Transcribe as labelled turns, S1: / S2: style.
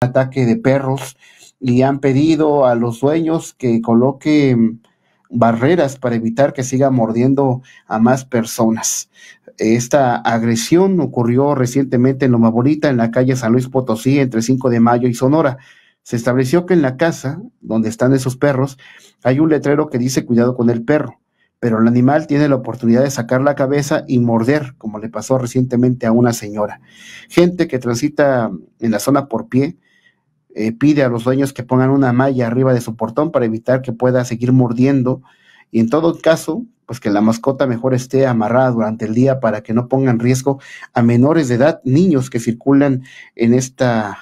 S1: ataque de perros y han pedido a los dueños que coloquen mm, barreras para evitar que siga mordiendo a más personas. Esta agresión ocurrió recientemente en Loma Bonita, en la calle San Luis Potosí, entre 5 de mayo y Sonora. Se estableció que en la casa donde están esos perros hay un letrero que dice cuidado con el perro, pero el animal tiene la oportunidad de sacar la cabeza y morder, como le pasó recientemente a una señora. Gente que transita en la zona por pie eh, pide a los dueños que pongan una malla arriba de su portón para evitar que pueda seguir mordiendo y en todo caso, pues que la mascota mejor esté amarrada durante el día para que no pongan riesgo a menores de edad, niños que circulan en esta